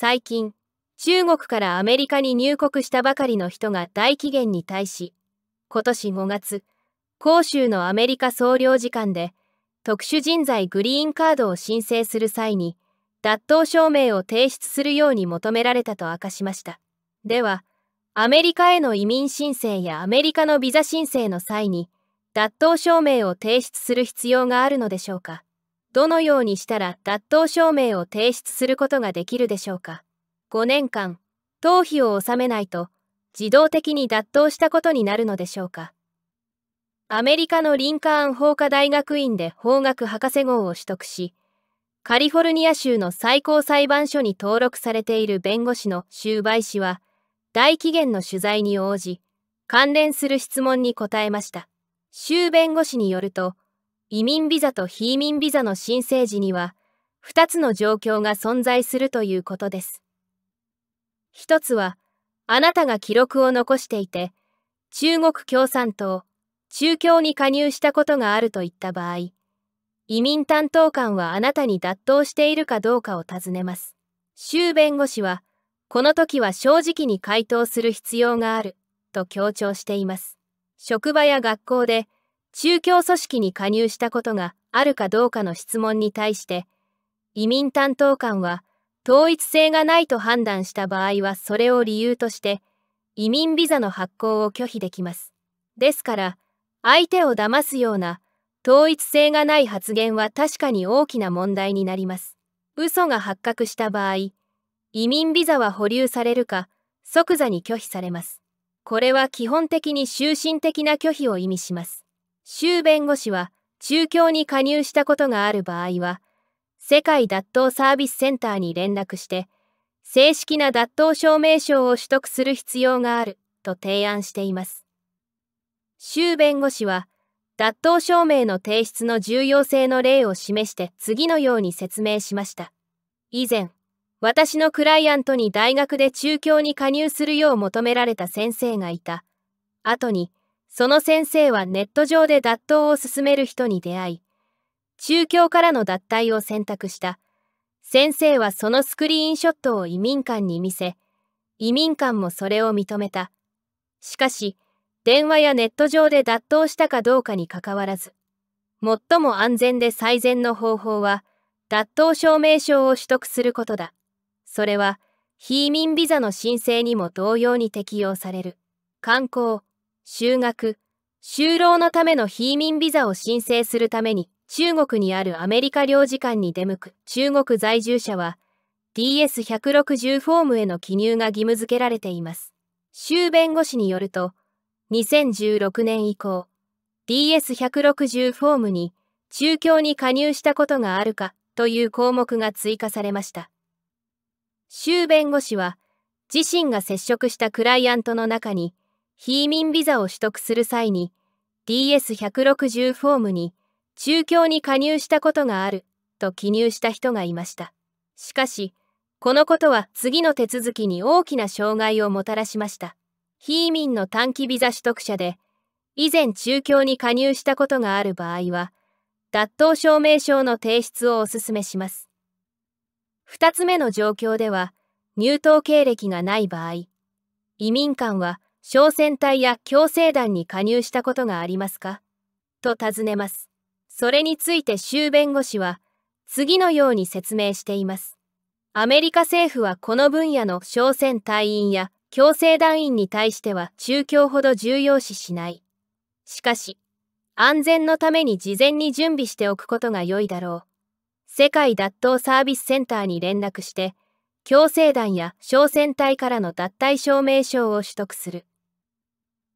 最近、中国からアメリカに入国したばかりの人が大期限に対し、今年5月、広州のアメリカ総領事館で、特殊人材グリーンカードを申請する際に、脱党証明を提出するように求められたと明かしました。では、アメリカへの移民申請やアメリカのビザ申請の際に、脱党証明を提出する必要があるのでしょうか。どのようにしたら脱党証明を提出することができるでしょうか5年間党費を納めないと自動的に脱党したことになるのでしょうかアメリカのリンカーン法科大学院で法学博士号を取得しカリフォルニア州の最高裁判所に登録されている弁護士の周梅氏は大期限の取材に応じ関連する質問に答えました州弁護士によると移民ビザと非移民ビザの申請時には、2つの状況が存在するということです。1つは、あなたが記録を残していて、中国共産党、中共に加入したことがあるといった場合、移民担当官はあなたに脱党しているかどうかを尋ねます。州弁護士は、この時は正直に回答する必要がある、と強調しています。職場や学校で、宗教組織に加入したことがあるかどうかの質問に対して、移民担当官は統一性がないと判断した場合はそれを理由として、移民ビザの発行を拒否できます。ですから、相手を騙すような統一性がない発言は確かに大きな問題になります。嘘が発覚した場合、移民ビザは保留されるか、即座に拒否されます。これは基本的に終身的な拒否を意味します。州弁護士は、中共に加入したことがある場合は、世界脱党サービスセンターに連絡して、正式な脱党証明書を取得する必要があると提案しています。州弁護士は、脱党証明の提出の重要性の例を示して次のように説明しました。以前、私のクライアントに大学で中共に加入するよう求められた先生がいた。後に、その先生はネット上で脱党を進める人に出会い、中共からの脱退を選択した。先生はそのスクリーンショットを移民館に見せ、移民館もそれを認めた。しかし、電話やネット上で脱党したかどうかにかかわらず、最も安全で最善の方法は、脱党証明書を取得することだ。それは、非移民ビザの申請にも同様に適用される。観光、就学、就労のための非民ビザを申請するために中国にあるアメリカ領事館に出向く中国在住者は DS160 フォームへの記入が義務付けられています。州弁護士によると2016年以降 DS160 フォームに中共に加入したことがあるかという項目が追加されました。州弁護士は自身が接触したクライアントの中に非ミ民ビザを取得する際に DS160 フォームに中共に加入したことがあると記入した人がいました。しかし、このことは次の手続きに大きな障害をもたらしました。非ミ民の短期ビザ取得者で、以前中共に加入したことがある場合は、脱党証明書の提出をお勧めします。2つ目の状況では、入党経歴がない場合、移民官は、小戦隊や強制団に加入したことがありますかと尋ねます。それについて州弁護士は、次のように説明しています。アメリカ政府はこの分野の小戦隊員や強制団員に対しては中共ほど重要視しない。しかし、安全のために事前に準備しておくことが良いだろう。世界脱倒サービスセンターに連絡して、強制団や小船隊からの脱退証明書を取得する。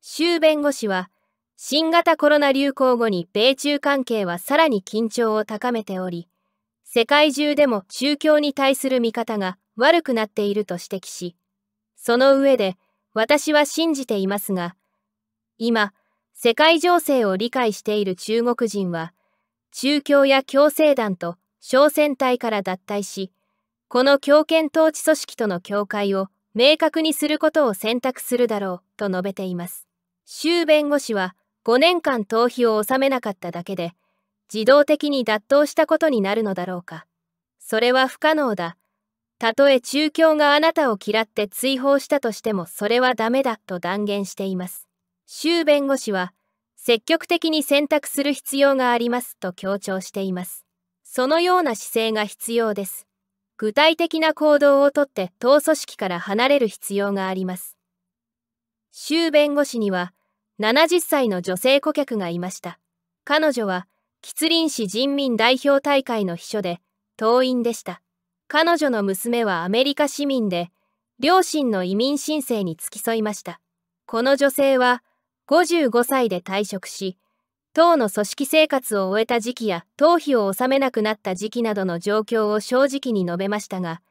州弁護士は、新型コロナ流行後に米中関係はさらに緊張を高めており、世界中でも宗教に対する見方が悪くなっていると指摘し、その上で私は信じていますが、今、世界情勢を理解している中国人は、中共や共生団と小戦隊から脱退し、この強権統治組織との境界を明確にすることを選択するだろうと述べています。州弁護士は5年間逃避を収めなかっただけで自動的に脱党したことになるのだろうか。それは不可能だ。たとえ中共があなたを嫌って追放したとしてもそれはダメだと断言しています。州弁護士は積極的に選択する必要がありますと強調しています。そのような姿勢が必要です。具体的な行動をとって党組織から離れる必要があります。州弁護士には70歳の女性顧客がいました。彼女は吉林市人民代表大会の秘書で党員でした。彼女の娘はアメリカ市民で両親の移民申請に付き添いました。この女性は55歳で退職し、党の組織生活を終えた時期や党費を納めなくなった時期などの状況を正直に述べましたが、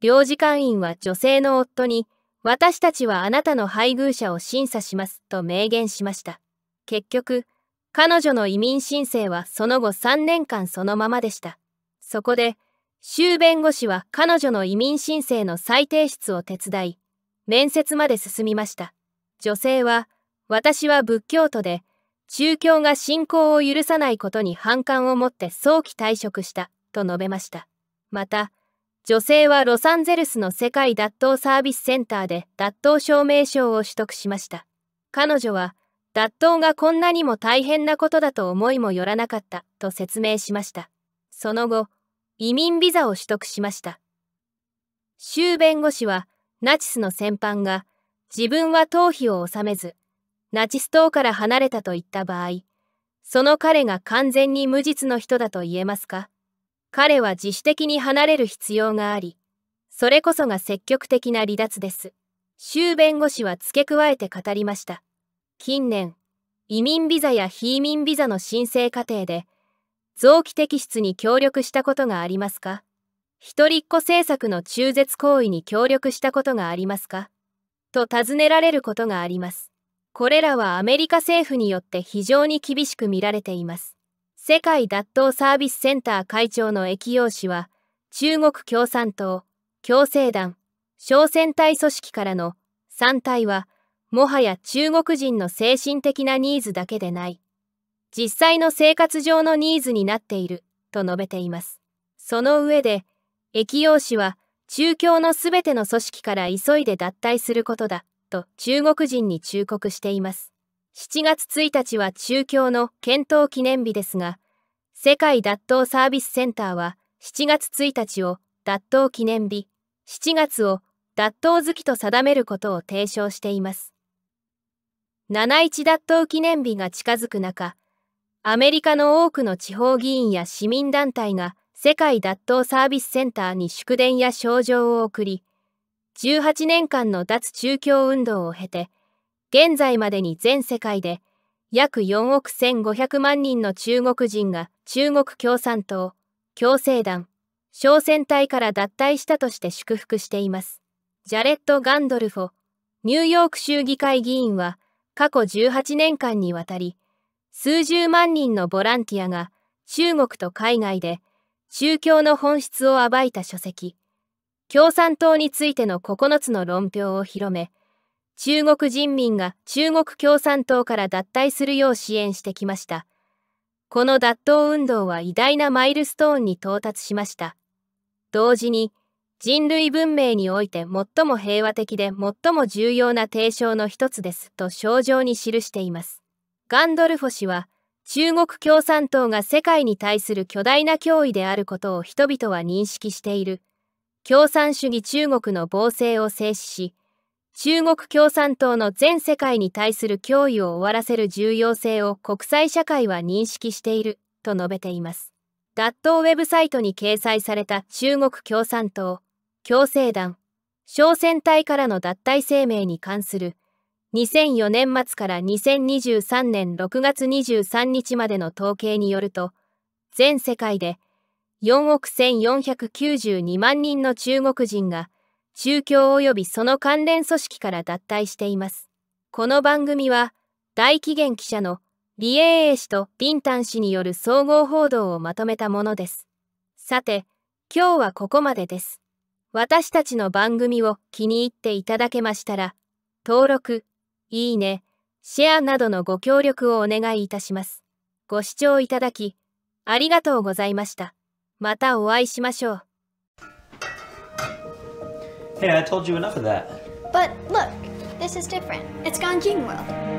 領事館員は女性の夫に、私たちはあなたの配偶者を審査しますと明言しました。結局、彼女の移民申請はその後3年間そのままでした。そこで、州弁護士は彼女の移民申請の再提出を手伝い、面接まで進みました。女性は、私は仏教徒で、宗教が信仰を許さないことに反感を持って早期退職したと述べましたまた女性はロサンゼルスの世界脱党サービスセンターで脱党証明書を取得しました彼女は脱党がこんなにも大変なことだと思いもよらなかったと説明しましたその後移民ビザを取得しました州弁護士はナチスの戦犯が自分は頭皮を治めずナチス党から離れたと言った場合、その彼が完全に無実の人だと言えますか彼は自主的に離れる必要があり、それこそが積極的な離脱です。州弁護士は付け加えて語りました。近年、移民ビザや非移民ビザの申請過程で、臓器摘出に協力したことがありますか一人っ子政策の中絶行為に協力したことがありますかと尋ねられることがあります。これらはアメリカ政府によって非常に厳しく見られています。世界脱党サービスセンター会長の液陽氏は、中国共産党、共生団、小戦隊組織からの参体は、もはや中国人の精神的なニーズだけでない。実際の生活上のニーズになっている、と述べています。その上で、液陽氏は、中共のすべての組織から急いで脱退することだ。と中国人に忠告しています。7月1日は中共の検討記念日ですが、世界脱党サービスセンターは7月1日を脱党記念日、7月を脱党月と定めることを提唱しています。71脱党記念日が近づく中、アメリカの多くの地方議員や市民団体が世界脱党サービスセンターに祝電や賞状を送り、18年間の脱中共運動を経て、現在までに全世界で約4億1500万人の中国人が中国共産党、共生団、商船隊から脱退したとして祝福しています。ジャレット・ガンドルフォ、ニューヨーク州議会議員は過去18年間にわたり、数十万人のボランティアが中国と海外で宗教の本質を暴いた書籍、共産党についての9つの論評を広め、中国人民が中国共産党から脱退するよう支援してきました。この脱党運動は偉大なマイルストーンに到達しました。同時に、人類文明において最も平和的で最も重要な提唱の一つです、と症状に記しています。ガンドルフォ氏は、中国共産党が世界に対する巨大な脅威であることを人々は認識している。共産主義中国の暴政を制止し、中国共産党の全世界に対する脅威を終わらせる重要性を国際社会は認識していると述べています。脱党ウェブサイトに掲載された中国共産党、共生団、商船隊からの脱退声明に関する2004年末から2023年6月23日までの統計によると、全世界で4億1492万人の中国人が、宗教及びその関連組織から脱退しています。この番組は、大紀元記者の李英英氏とビンタン氏による総合報道をまとめたものです。さて、今日はここまでです。私たちの番組を気に入っていただけましたら、登録、いいね、シェアなどのご協力をお願いいたします。ご視聴いただき、ありがとうございました。またお会いしましょう。Hey, I told you enough of that. But look, this is different. It's Ganjing World.